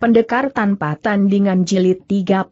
Pendekar tanpa tandingan jilid 35.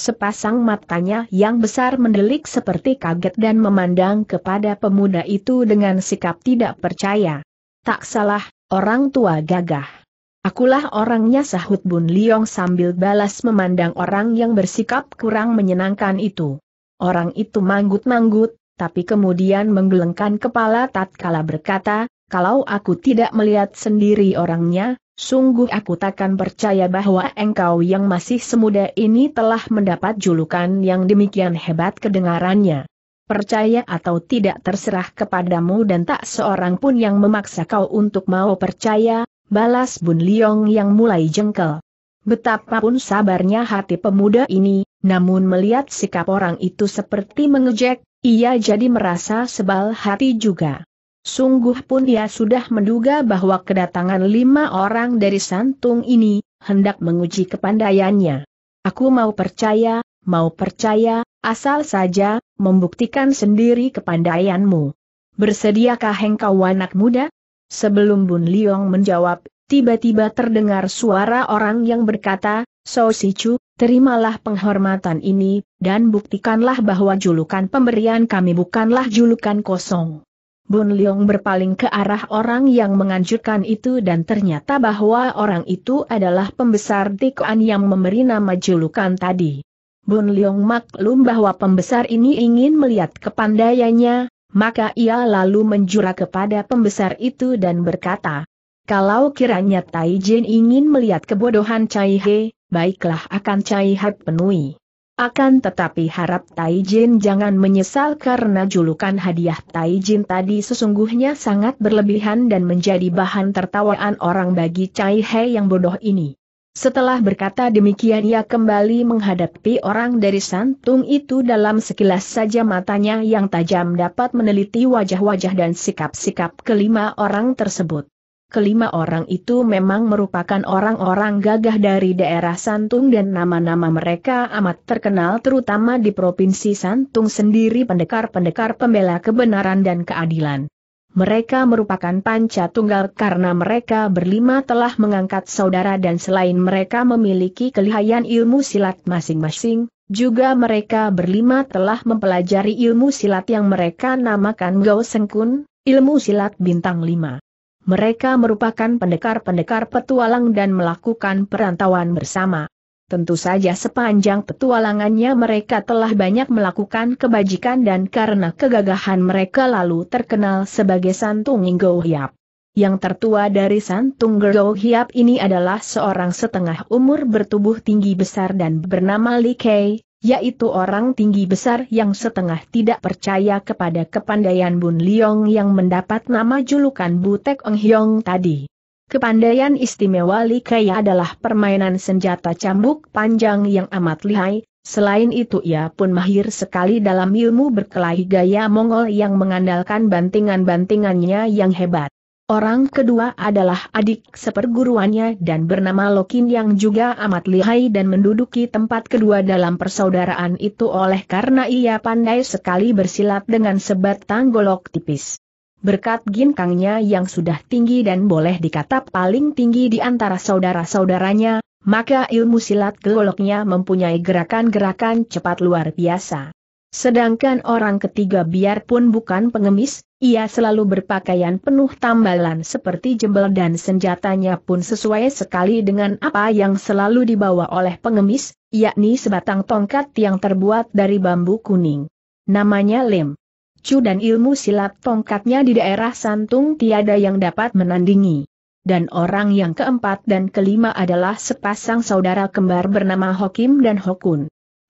Sepasang matanya yang besar mendelik seperti kaget dan memandang kepada pemuda itu dengan sikap tidak percaya. Tak salah, orang tua gagah. Akulah orangnya sahut Bun Liong sambil balas memandang orang yang bersikap kurang menyenangkan itu. Orang itu manggut-manggut, tapi kemudian menggelengkan kepala tatkala berkata, kalau aku tidak melihat sendiri orangnya, sungguh aku takkan percaya bahwa engkau yang masih semuda ini telah mendapat julukan yang demikian hebat kedengarannya. Percaya atau tidak terserah kepadamu dan tak seorang pun yang memaksa kau untuk mau percaya, balas Bun Liong yang mulai jengkel. Betapapun sabarnya hati pemuda ini, namun melihat sikap orang itu seperti mengejek, ia jadi merasa sebal hati juga. Sungguh pun ia sudah menduga bahwa kedatangan lima orang dari santung ini, hendak menguji kepandaiannya. Aku mau percaya, mau percaya, asal saja, membuktikan sendiri kepandaianmu. Bersediakah engkau anak muda? Sebelum Bun Liong menjawab, tiba-tiba terdengar suara orang yang berkata, So Sichu, terimalah penghormatan ini, dan buktikanlah bahwa julukan pemberian kami bukanlah julukan kosong. Bun Leong berpaling ke arah orang yang menganjurkan itu dan ternyata bahwa orang itu adalah pembesar Tikoan yang memberi nama julukan tadi. Bun Leong maklum bahwa pembesar ini ingin melihat kepandaiannya, maka ia lalu menjura kepada pembesar itu dan berkata, kalau kiranya Tai Jin ingin melihat kebodohan Cai He, baiklah akan Cai He penuhi. Akan tetapi harap Taijin jangan menyesal karena julukan hadiah Taijin tadi sesungguhnya sangat berlebihan dan menjadi bahan tertawaan orang bagi Cai He yang bodoh ini. Setelah berkata demikian ia kembali menghadapi orang dari santung itu dalam sekilas saja matanya yang tajam dapat meneliti wajah-wajah dan sikap-sikap kelima orang tersebut. Kelima orang itu memang merupakan orang-orang gagah dari daerah Santung dan nama-nama mereka amat terkenal terutama di Provinsi Santung sendiri pendekar-pendekar pembela kebenaran dan keadilan. Mereka merupakan panca tunggal karena mereka berlima telah mengangkat saudara dan selain mereka memiliki kelihayan ilmu silat masing-masing, juga mereka berlima telah mempelajari ilmu silat yang mereka namakan Gao Sengkun, ilmu silat bintang lima. Mereka merupakan pendekar-pendekar petualang dan melakukan perantauan bersama. Tentu saja sepanjang petualangannya mereka telah banyak melakukan kebajikan dan karena kegagahan mereka lalu terkenal sebagai Santung Inggo Hiap. Yang tertua dari Santung Inggo Hiap ini adalah seorang setengah umur bertubuh tinggi besar dan bernama Li Kei, yaitu orang tinggi besar yang setengah tidak percaya kepada kepandaian Bun Liong yang mendapat nama julukan Butek Eng Hiong tadi. Kepandaian istimewa Li Kaya adalah permainan senjata cambuk panjang yang amat lihai, selain itu ia pun mahir sekali dalam ilmu berkelahi gaya Mongol yang mengandalkan bantingan-bantingannya yang hebat. Orang kedua adalah adik seperguruannya dan bernama Lokin yang juga amat lihai dan menduduki tempat kedua dalam persaudaraan itu oleh karena ia pandai sekali bersilat dengan sebatang golok tipis. Berkat ginkangnya yang sudah tinggi dan boleh dikata paling tinggi di antara saudara-saudaranya, maka ilmu silat goloknya mempunyai gerakan-gerakan cepat luar biasa. Sedangkan orang ketiga biarpun bukan pengemis, ia selalu berpakaian penuh tambalan seperti jembel dan senjatanya pun sesuai sekali dengan apa yang selalu dibawa oleh pengemis, yakni sebatang tongkat yang terbuat dari bambu kuning. Namanya Lim. Cu dan ilmu silat tongkatnya di daerah santung tiada yang dapat menandingi. Dan orang yang keempat dan kelima adalah sepasang saudara kembar bernama Hokim dan Hokun.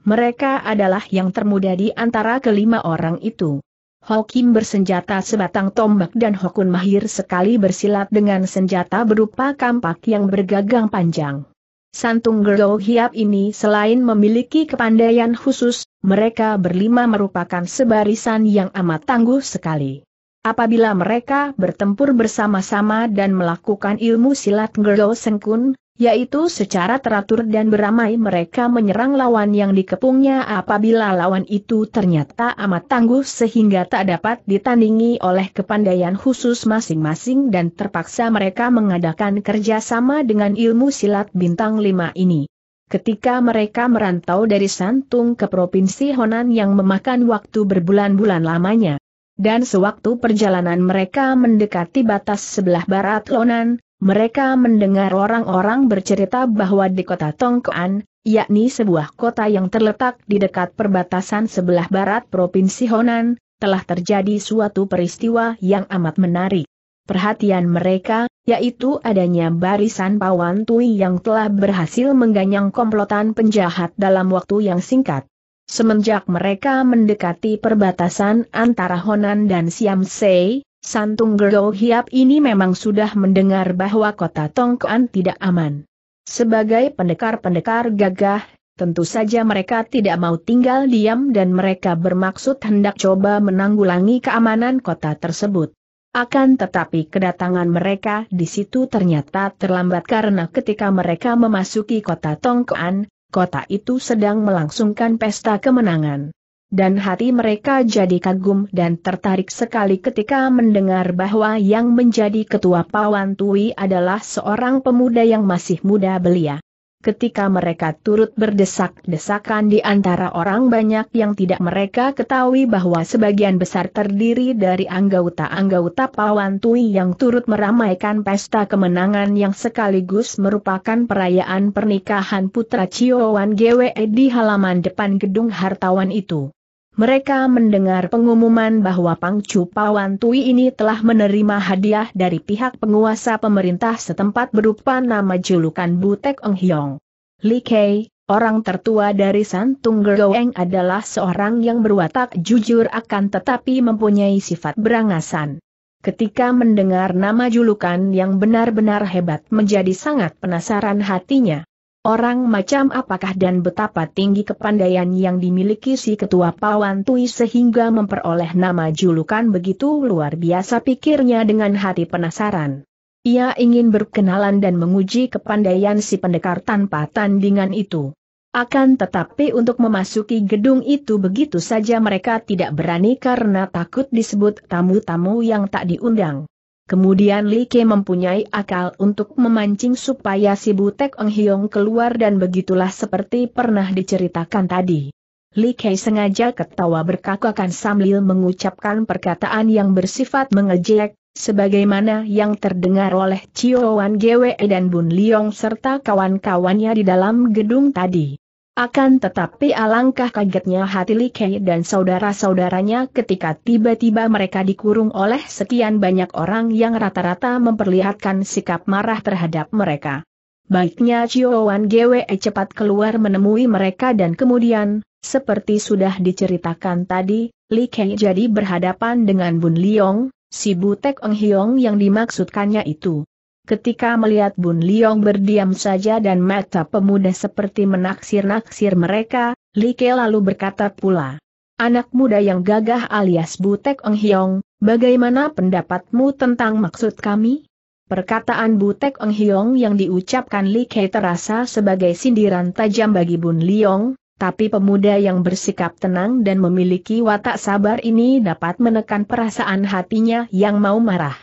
Mereka adalah yang termuda di antara kelima orang itu. Hokim bersenjata sebatang tombak dan Hokun mahir sekali bersilat dengan senjata berupa kampak yang bergagang panjang. Santung Gerdo Hiap ini selain memiliki kepandaian khusus, mereka berlima merupakan sebarisan yang amat tangguh sekali. Apabila mereka bertempur bersama-sama dan melakukan ilmu silat Gerdo Sengkun, yaitu secara teratur dan beramai mereka menyerang lawan yang dikepungnya apabila lawan itu ternyata amat tangguh sehingga tak dapat ditandingi oleh kepandaian khusus masing-masing dan terpaksa mereka mengadakan kerjasama dengan ilmu silat bintang lima ini. Ketika mereka merantau dari Santung ke Provinsi Honan yang memakan waktu berbulan-bulan lamanya. Dan sewaktu perjalanan mereka mendekati batas sebelah barat Lonan, mereka mendengar orang-orang bercerita bahwa di kota Tongkoan, yakni sebuah kota yang terletak di dekat perbatasan sebelah barat Provinsi Honan, telah terjadi suatu peristiwa yang amat menarik. Perhatian mereka, yaitu adanya barisan pawan Tui yang telah berhasil mengganyang komplotan penjahat dalam waktu yang singkat. Semenjak mereka mendekati perbatasan antara Honan dan Siamsei, Santung Gergo Hiap ini memang sudah mendengar bahwa kota Tongkoan tidak aman. Sebagai pendekar-pendekar gagah, tentu saja mereka tidak mau tinggal diam dan mereka bermaksud hendak coba menanggulangi keamanan kota tersebut. Akan tetapi kedatangan mereka di situ ternyata terlambat karena ketika mereka memasuki kota Tongkoan, kota itu sedang melangsungkan pesta kemenangan dan hati mereka jadi kagum dan tertarik sekali ketika mendengar bahwa yang menjadi ketua Pawan Tui adalah seorang pemuda yang masih muda belia. Ketika mereka turut berdesak-desakan di antara orang banyak yang tidak mereka ketahui bahwa sebagian besar terdiri dari anggota-anggota Pawan Tui yang turut meramaikan pesta kemenangan yang sekaligus merupakan perayaan pernikahan putra Chiowan Gwe di halaman depan gedung hartawan itu. Mereka mendengar pengumuman bahwa Pangcu Pawan Tui ini telah menerima hadiah dari pihak penguasa pemerintah setempat berupa nama julukan Butek Eng Hiong. Li Kei, orang tertua dari Santung Gergoeng adalah seorang yang berwatak jujur akan tetapi mempunyai sifat berangasan. Ketika mendengar nama julukan yang benar-benar hebat menjadi sangat penasaran hatinya. Orang macam apakah dan betapa tinggi kepandaian yang dimiliki si ketua Pawan Tui sehingga memperoleh nama julukan begitu luar biasa pikirnya dengan hati penasaran. Ia ingin berkenalan dan menguji kepandaian si pendekar tanpa tandingan itu. Akan tetapi untuk memasuki gedung itu begitu saja mereka tidak berani karena takut disebut tamu-tamu yang tak diundang. Kemudian Li Ke mempunyai akal untuk memancing supaya si Butek Eng Hiong keluar dan begitulah seperti pernah diceritakan tadi. Li Ke sengaja ketawa berkakakan sambil mengucapkan perkataan yang bersifat mengejek, sebagaimana yang terdengar oleh Wan Gwe dan Bun Liong serta kawan-kawannya di dalam gedung tadi. Akan tetapi alangkah kagetnya hati Li Kei dan saudara-saudaranya ketika tiba-tiba mereka dikurung oleh sekian banyak orang yang rata-rata memperlihatkan sikap marah terhadap mereka. Baiknya Wan Gwe cepat keluar menemui mereka dan kemudian, seperti sudah diceritakan tadi, Li Kei jadi berhadapan dengan Bun Liong, si Butek Eng Hiong yang dimaksudkannya itu. Ketika melihat Bun Liong berdiam saja dan mata pemuda seperti menaksir-naksir mereka, Li Ke lalu berkata pula. Anak muda yang gagah alias Butek Eng Hiong, bagaimana pendapatmu tentang maksud kami? Perkataan Butek Eng Hiong yang diucapkan Li Ke terasa sebagai sindiran tajam bagi Bun Liong, tapi pemuda yang bersikap tenang dan memiliki watak sabar ini dapat menekan perasaan hatinya yang mau marah.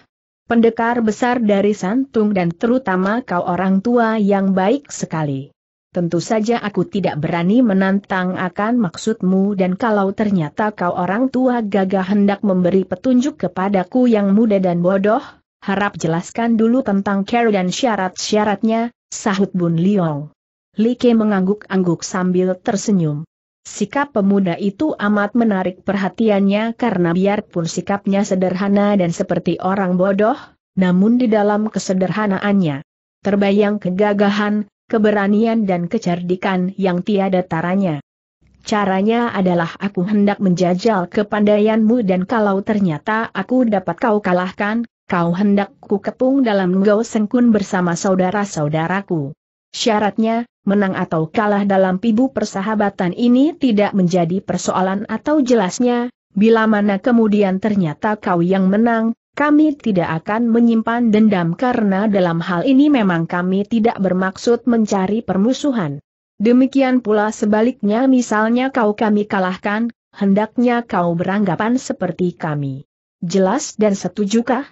Pendekar besar dari Santung dan terutama kau orang tua yang baik sekali. Tentu saja aku tidak berani menantang akan maksudmu dan kalau ternyata kau orang tua gagah hendak memberi petunjuk kepadaku yang muda dan bodoh, harap jelaskan dulu tentang care dan syarat-syaratnya, sahut Bun Liong. Ke mengangguk-angguk sambil tersenyum. Sikap pemuda itu amat menarik perhatiannya karena biarpun sikapnya sederhana dan seperti orang bodoh, namun di dalam kesederhanaannya terbayang kegagahan, keberanian dan kecerdikan yang tiada taranya. Caranya adalah aku hendak menjajal kepandaianmu dan kalau ternyata aku dapat kau kalahkan, kau hendak ku kepung dalam gau sengkun bersama saudara-saudaraku. Syaratnya, menang atau kalah dalam pibu persahabatan ini tidak menjadi persoalan atau jelasnya, bila mana kemudian ternyata kau yang menang, kami tidak akan menyimpan dendam karena dalam hal ini memang kami tidak bermaksud mencari permusuhan. Demikian pula sebaliknya misalnya kau kami kalahkan, hendaknya kau beranggapan seperti kami. Jelas dan setujukah?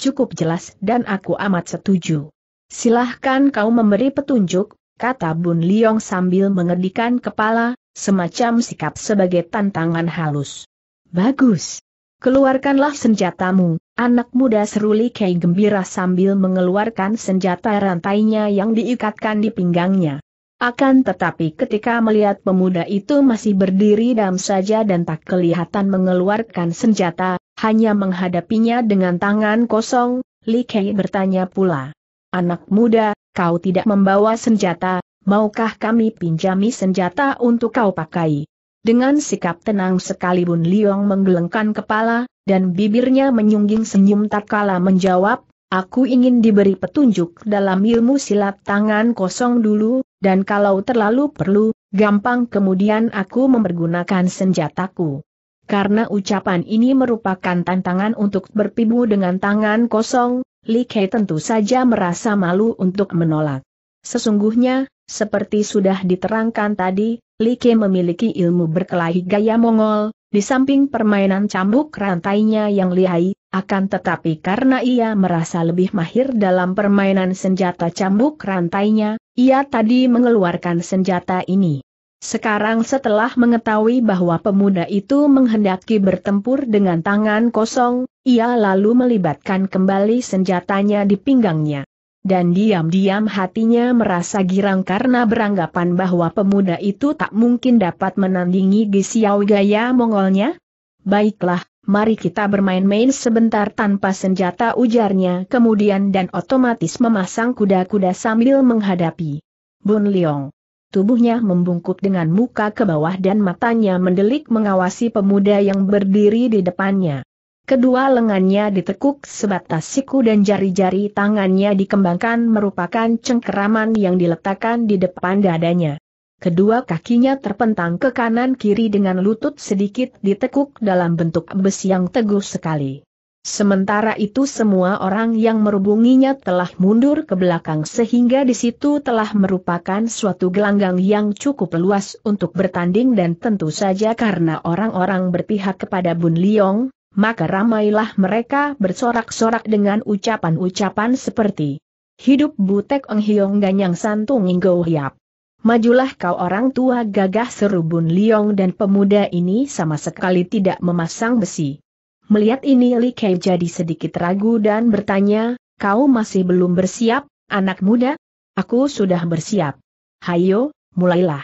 Cukup jelas dan aku amat setuju. Silahkan kau memberi petunjuk, kata Bun Liong sambil mengedikan kepala, semacam sikap sebagai tantangan halus. Bagus. Keluarkanlah senjatamu, anak muda seruli Li Kei gembira sambil mengeluarkan senjata rantainya yang diikatkan di pinggangnya. Akan tetapi ketika melihat pemuda itu masih berdiri dam saja dan tak kelihatan mengeluarkan senjata, hanya menghadapinya dengan tangan kosong, Li Kei bertanya pula. Anak muda, kau tidak membawa senjata, maukah kami pinjami senjata untuk kau pakai? Dengan sikap tenang sekalipun Liong menggelengkan kepala, dan bibirnya menyungging senyum tatkala menjawab, Aku ingin diberi petunjuk dalam ilmu silat tangan kosong dulu, dan kalau terlalu perlu, gampang kemudian aku mempergunakan senjataku. Karena ucapan ini merupakan tantangan untuk berpibu dengan tangan kosong, Li Kei tentu saja merasa malu untuk menolak. Sesungguhnya, seperti sudah diterangkan tadi, Li Kei memiliki ilmu berkelahi gaya Mongol, di samping permainan cambuk rantainya yang lihai, akan tetapi karena ia merasa lebih mahir dalam permainan senjata cambuk rantainya, ia tadi mengeluarkan senjata ini. Sekarang setelah mengetahui bahwa pemuda itu menghendaki bertempur dengan tangan kosong, ia lalu melibatkan kembali senjatanya di pinggangnya. Dan diam-diam hatinya merasa girang karena beranggapan bahwa pemuda itu tak mungkin dapat menandingi Gisiau gaya Mongolnya. Baiklah, mari kita bermain-main sebentar tanpa senjata ujarnya kemudian dan otomatis memasang kuda-kuda sambil menghadapi Bun Leong tubuhnya membungkuk dengan muka ke bawah dan matanya mendelik mengawasi pemuda yang berdiri di depannya. Kedua lengannya ditekuk sebatas siku dan jari-jari tangannya dikembangkan merupakan cengkeraman yang diletakkan di depan dadanya. Kedua kakinya terpentang ke kanan kiri dengan lutut sedikit ditekuk dalam bentuk besi yang teguh sekali. Sementara itu semua orang yang merubunginya telah mundur ke belakang sehingga di situ telah merupakan suatu gelanggang yang cukup luas untuk bertanding dan tentu saja karena orang-orang berpihak kepada Bun Liong, maka ramailah mereka bersorak-sorak dengan ucapan-ucapan seperti Hidup Butek Eng Hiong Ganyang Santung Inggo Hiap. Majulah kau orang tua gagah seru Bun Liong dan pemuda ini sama sekali tidak memasang besi. Melihat ini Li Kei jadi sedikit ragu dan bertanya, kau masih belum bersiap, anak muda? Aku sudah bersiap. Hayo, mulailah.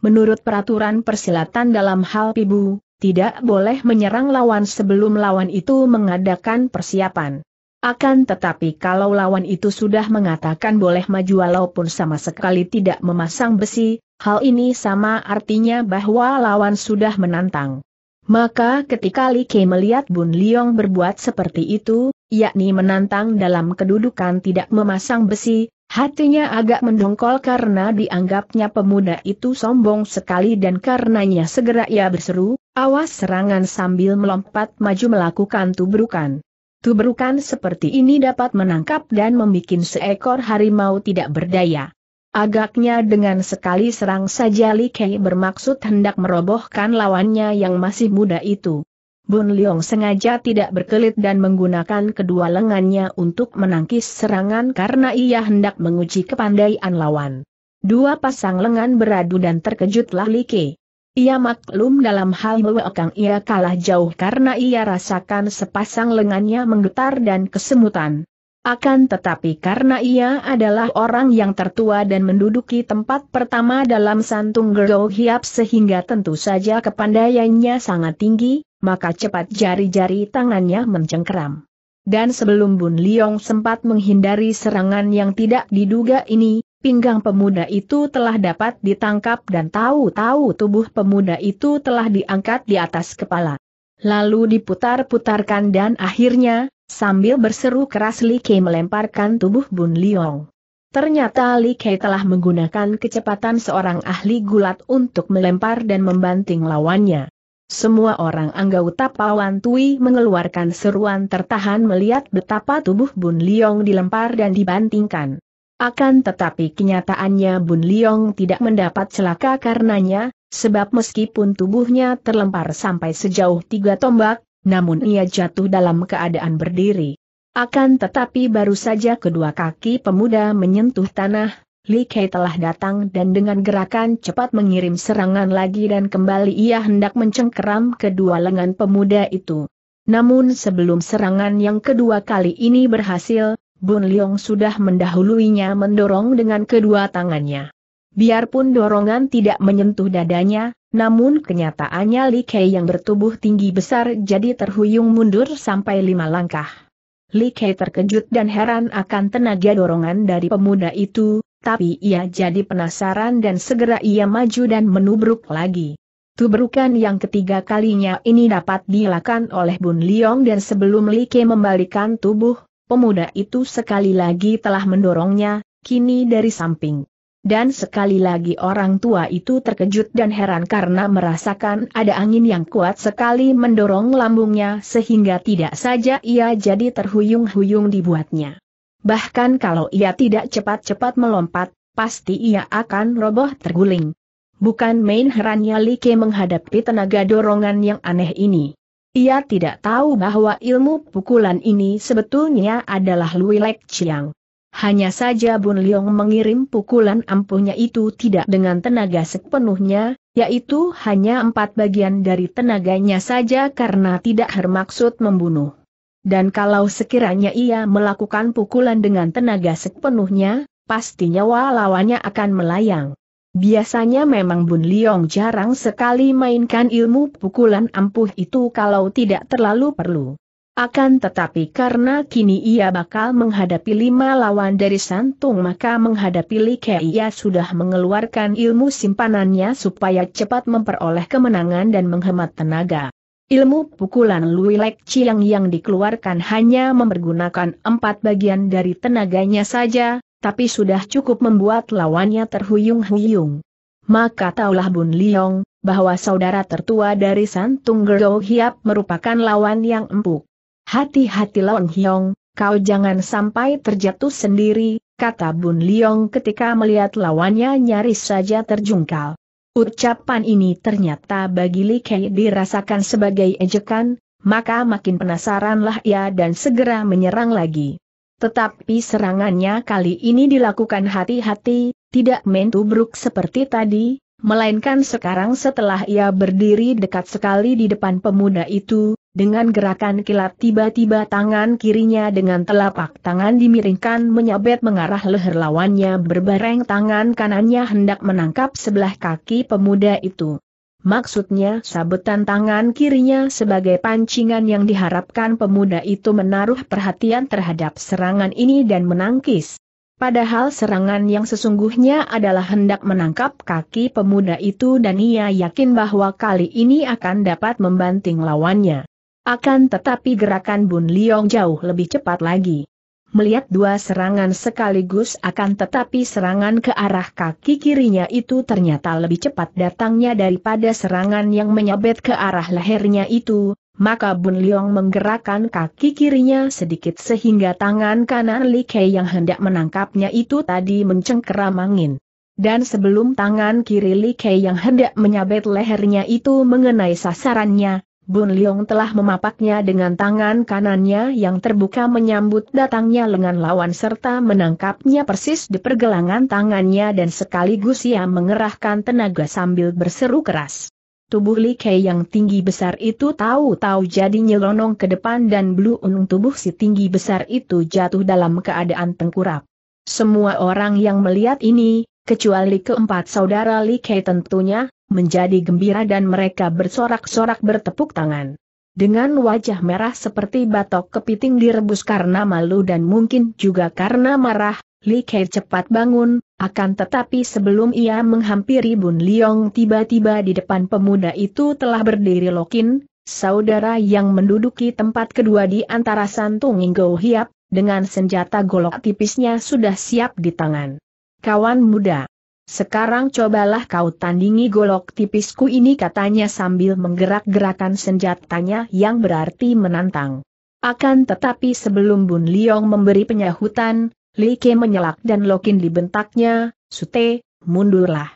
Menurut peraturan persilatan dalam hal pibu, tidak boleh menyerang lawan sebelum lawan itu mengadakan persiapan. Akan tetapi kalau lawan itu sudah mengatakan boleh maju walaupun sama sekali tidak memasang besi, hal ini sama artinya bahwa lawan sudah menantang. Maka ketika Li Ke melihat Bun Liong berbuat seperti itu, yakni menantang dalam kedudukan tidak memasang besi, hatinya agak mendongkol karena dianggapnya pemuda itu sombong sekali dan karenanya segera ia berseru, awas serangan sambil melompat maju melakukan tubrukan. Tubrukan seperti ini dapat menangkap dan membuat seekor harimau tidak berdaya. Agaknya dengan sekali serang saja Li Kei bermaksud hendak merobohkan lawannya yang masih muda itu. Bun Leong sengaja tidak berkelit dan menggunakan kedua lengannya untuk menangkis serangan karena ia hendak menguji kepandaian lawan. Dua pasang lengan beradu dan terkejutlah Li Kei. Ia maklum dalam hal mewekang ia kalah jauh karena ia rasakan sepasang lengannya menggetar dan kesemutan. Akan tetapi karena ia adalah orang yang tertua dan menduduki tempat pertama dalam santung Gerdo Hiap sehingga tentu saja kepandaiannya sangat tinggi, maka cepat jari-jari tangannya mencengkeram. Dan sebelum Bun Liong sempat menghindari serangan yang tidak diduga ini, pinggang pemuda itu telah dapat ditangkap dan tahu-tahu tubuh pemuda itu telah diangkat di atas kepala. Lalu diputar-putarkan dan akhirnya, Sambil berseru keras Li Kei melemparkan tubuh Bun Liong. Ternyata Li Kei telah menggunakan kecepatan seorang ahli gulat untuk melempar dan membanting lawannya. Semua orang anggota Pawan Tui mengeluarkan seruan tertahan melihat betapa tubuh Bun Liong dilempar dan dibantingkan. Akan tetapi kenyataannya Bun Liong tidak mendapat celaka karenanya, sebab meskipun tubuhnya terlempar sampai sejauh tiga tombak, namun ia jatuh dalam keadaan berdiri. Akan tetapi baru saja kedua kaki pemuda menyentuh tanah, Li Kei telah datang dan dengan gerakan cepat mengirim serangan lagi dan kembali ia hendak mencengkeram kedua lengan pemuda itu. Namun sebelum serangan yang kedua kali ini berhasil, Bun Leong sudah mendahuluinya mendorong dengan kedua tangannya. Biarpun dorongan tidak menyentuh dadanya, namun kenyataannya Li Kei yang bertubuh tinggi besar jadi terhuyung mundur sampai lima langkah. Li Kei terkejut dan heran akan tenaga dorongan dari pemuda itu, tapi ia jadi penasaran dan segera ia maju dan menubruk lagi. Tubrukan yang ketiga kalinya ini dapat dilakukan oleh Bun Liong dan sebelum Li Ke membalikan tubuh, pemuda itu sekali lagi telah mendorongnya, kini dari samping. Dan sekali lagi orang tua itu terkejut dan heran karena merasakan ada angin yang kuat sekali mendorong lambungnya sehingga tidak saja ia jadi terhuyung-huyung dibuatnya. Bahkan kalau ia tidak cepat-cepat melompat, pasti ia akan roboh terguling. Bukan main herannya Like menghadapi tenaga dorongan yang aneh ini. Ia tidak tahu bahwa ilmu pukulan ini sebetulnya adalah Lek Chiang. Hanya saja Bun Liong mengirim pukulan ampuhnya itu tidak dengan tenaga sepenuhnya, yaitu hanya empat bagian dari tenaganya saja karena tidak bermaksud membunuh. Dan kalau sekiranya ia melakukan pukulan dengan tenaga sepenuhnya, pasti nyawa lawannya akan melayang. Biasanya memang Bun Liong jarang sekali mainkan ilmu pukulan ampuh itu kalau tidak terlalu perlu. Akan tetapi karena kini ia bakal menghadapi lima lawan dari Santung maka menghadapi Li Kei ia sudah mengeluarkan ilmu simpanannya supaya cepat memperoleh kemenangan dan menghemat tenaga. Ilmu pukulan Lek Chiang yang dikeluarkan hanya mempergunakan empat bagian dari tenaganya saja, tapi sudah cukup membuat lawannya terhuyung-huyung. Maka taulah Bun Liong, bahwa saudara tertua dari Santung Gerdo Hiap merupakan lawan yang empuk. Hati-hati Long Hyong, kau jangan sampai terjatuh sendiri, kata Bun Liong ketika melihat lawannya nyaris saja terjungkal. Ucapan ini ternyata bagi Li Kei dirasakan sebagai ejekan, maka makin penasaranlah ia dan segera menyerang lagi. Tetapi serangannya kali ini dilakukan hati-hati, tidak mentubruk seperti tadi, melainkan sekarang setelah ia berdiri dekat sekali di depan pemuda itu, dengan gerakan kilat tiba-tiba tangan kirinya dengan telapak tangan dimiringkan menyabet mengarah leher lawannya berbareng tangan kanannya hendak menangkap sebelah kaki pemuda itu. Maksudnya sabetan tangan kirinya sebagai pancingan yang diharapkan pemuda itu menaruh perhatian terhadap serangan ini dan menangkis. Padahal serangan yang sesungguhnya adalah hendak menangkap kaki pemuda itu dan ia yakin bahwa kali ini akan dapat membanting lawannya. Akan tetapi gerakan Bun Liong jauh lebih cepat lagi. Melihat dua serangan sekaligus akan tetapi serangan ke arah kaki kirinya itu ternyata lebih cepat datangnya daripada serangan yang menyabet ke arah lehernya itu, maka Bun Liong menggerakkan kaki kirinya sedikit sehingga tangan kanan Li Kei yang hendak menangkapnya itu tadi mencengkeram angin. Dan sebelum tangan kiri Li Kei yang hendak menyabet lehernya itu mengenai sasarannya, Bun Leong telah memapaknya dengan tangan kanannya yang terbuka menyambut datangnya lengan lawan serta menangkapnya persis di pergelangan tangannya dan sekaligus ia mengerahkan tenaga sambil berseru keras. Tubuh Li Kei yang tinggi besar itu tahu-tahu jadi nyelonong ke depan dan Blue Unung tubuh si tinggi besar itu jatuh dalam keadaan tengkurap. Semua orang yang melihat ini, kecuali keempat saudara Li Kei tentunya, menjadi gembira dan mereka bersorak-sorak bertepuk tangan. Dengan wajah merah seperti batok kepiting direbus karena malu dan mungkin juga karena marah, Li Kei cepat bangun, akan tetapi sebelum ia menghampiri Bun Liong tiba-tiba di depan pemuda itu telah berdiri Lokin, saudara yang menduduki tempat kedua di antara Santung Inggo Hiap, dengan senjata golok tipisnya sudah siap di tangan. Kawan muda, sekarang cobalah kau tandingi golok tipisku ini katanya sambil menggerak-gerakan senjatanya yang berarti menantang. Akan tetapi sebelum Bun Liong memberi penyahutan, Li Ke menyelak dan Lokin dibentaknya, Sute, mundurlah.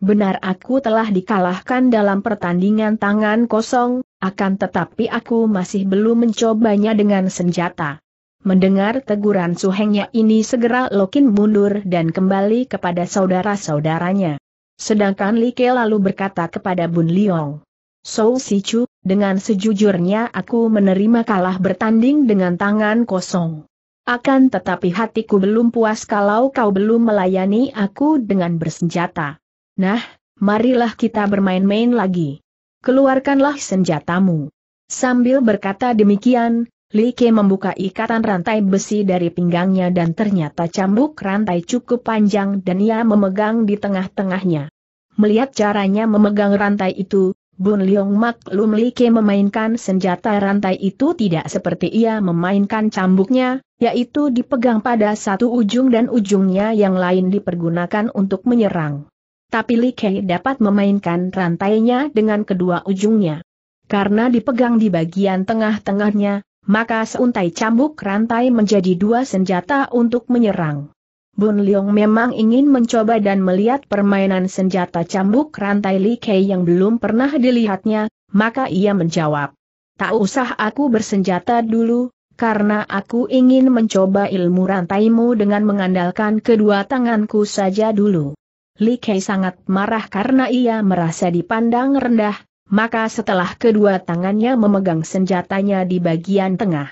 Benar aku telah dikalahkan dalam pertandingan tangan kosong, akan tetapi aku masih belum mencobanya dengan senjata. Mendengar teguran suhengnya ini segera Lokin mundur dan kembali kepada saudara-saudaranya. Sedangkan Li Ke lalu berkata kepada Bun Liong. Sou Sichu, dengan sejujurnya aku menerima kalah bertanding dengan tangan kosong. Akan tetapi hatiku belum puas kalau kau belum melayani aku dengan bersenjata. Nah, marilah kita bermain-main lagi. Keluarkanlah senjatamu. Sambil berkata demikian, Li Ke membuka ikatan rantai besi dari pinggangnya dan ternyata cambuk rantai cukup panjang dan ia memegang di tengah-tengahnya. Melihat caranya memegang rantai itu, Bun Leong maklum Li Ke memainkan senjata rantai itu tidak seperti ia memainkan cambuknya, yaitu dipegang pada satu ujung dan ujungnya yang lain dipergunakan untuk menyerang. Tapi Li Ke dapat memainkan rantainya dengan kedua ujungnya. Karena dipegang di bagian tengah-tengahnya, maka seuntai cambuk rantai menjadi dua senjata untuk menyerang. Bun Leong memang ingin mencoba dan melihat permainan senjata cambuk rantai Li Kei yang belum pernah dilihatnya, maka ia menjawab, Tak usah aku bersenjata dulu, karena aku ingin mencoba ilmu rantaimu dengan mengandalkan kedua tanganku saja dulu. Li Kei sangat marah karena ia merasa dipandang rendah, maka setelah kedua tangannya memegang senjatanya di bagian tengah.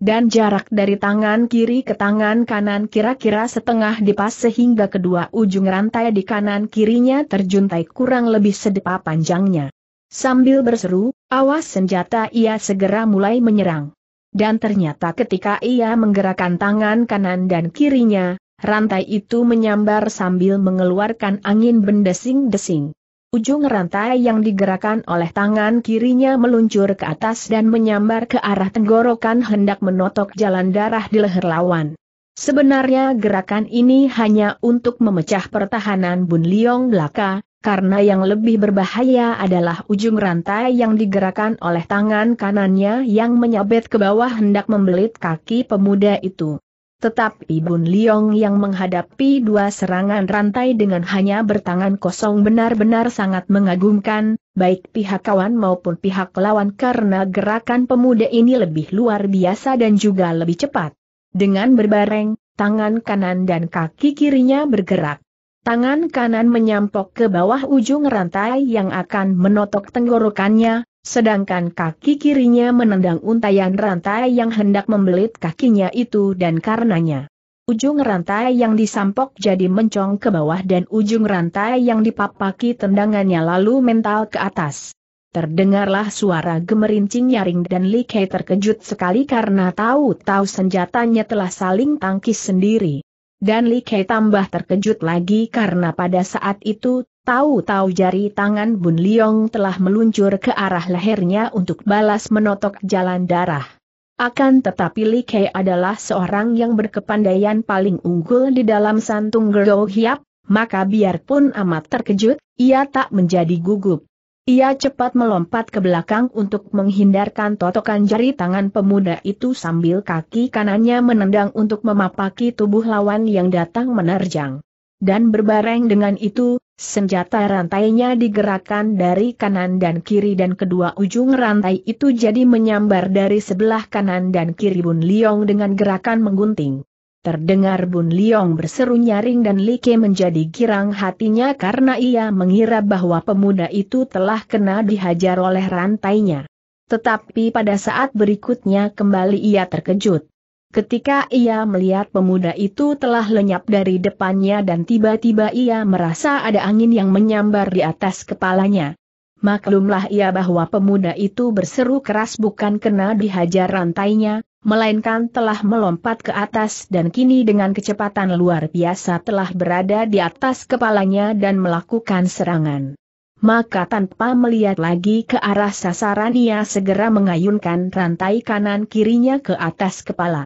Dan jarak dari tangan kiri ke tangan kanan kira-kira setengah dipas sehingga kedua ujung rantai di kanan kirinya terjuntai kurang lebih sedepa panjangnya. Sambil berseru, awas senjata ia segera mulai menyerang. Dan ternyata ketika ia menggerakkan tangan kanan dan kirinya, rantai itu menyambar sambil mengeluarkan angin bendesing-desing. Ujung rantai yang digerakkan oleh tangan kirinya meluncur ke atas dan menyambar ke arah tenggorokan hendak menotok jalan darah di leher lawan. Sebenarnya gerakan ini hanya untuk memecah pertahanan Bun Liong belaka, karena yang lebih berbahaya adalah ujung rantai yang digerakkan oleh tangan kanannya yang menyabet ke bawah hendak membelit kaki pemuda itu. Tetapi Bun Liong yang menghadapi dua serangan rantai dengan hanya bertangan kosong benar-benar sangat mengagumkan, baik pihak kawan maupun pihak lawan karena gerakan pemuda ini lebih luar biasa dan juga lebih cepat. Dengan berbareng, tangan kanan dan kaki kirinya bergerak. Tangan kanan menyampok ke bawah ujung rantai yang akan menotok tenggorokannya, sedangkan kaki kirinya menendang untayan rantai yang hendak membelit kakinya itu dan karenanya. Ujung rantai yang disampok jadi mencong ke bawah dan ujung rantai yang dipapaki tendangannya lalu mental ke atas. Terdengarlah suara gemerincing nyaring dan Li Kei terkejut sekali karena tahu-tahu senjatanya telah saling tangkis sendiri. Dan Li Kei tambah terkejut lagi karena pada saat itu Tahu-tahu jari tangan Bun Liong telah meluncur ke arah lehernya untuk balas menotok jalan darah. Akan tetapi Li Kei adalah seorang yang berkepandaian paling unggul di dalam santung Gerou Hiap, maka biarpun amat terkejut, ia tak menjadi gugup. Ia cepat melompat ke belakang untuk menghindarkan totokan jari tangan pemuda itu sambil kaki kanannya menendang untuk memapaki tubuh lawan yang datang menerjang. Dan berbareng dengan itu, senjata rantainya digerakkan dari kanan dan kiri dan kedua ujung rantai itu jadi menyambar dari sebelah kanan dan kiri Bun Liong dengan gerakan menggunting. Terdengar Bun Liong berseru nyaring dan Like menjadi girang hatinya karena ia mengira bahwa pemuda itu telah kena dihajar oleh rantainya. Tetapi pada saat berikutnya kembali ia terkejut. Ketika ia melihat pemuda itu telah lenyap dari depannya dan tiba-tiba ia merasa ada angin yang menyambar di atas kepalanya. Maklumlah ia bahwa pemuda itu berseru keras bukan kena dihajar rantainya, melainkan telah melompat ke atas dan kini dengan kecepatan luar biasa telah berada di atas kepalanya dan melakukan serangan. Maka tanpa melihat lagi ke arah sasaran ia segera mengayunkan rantai kanan kirinya ke atas kepala.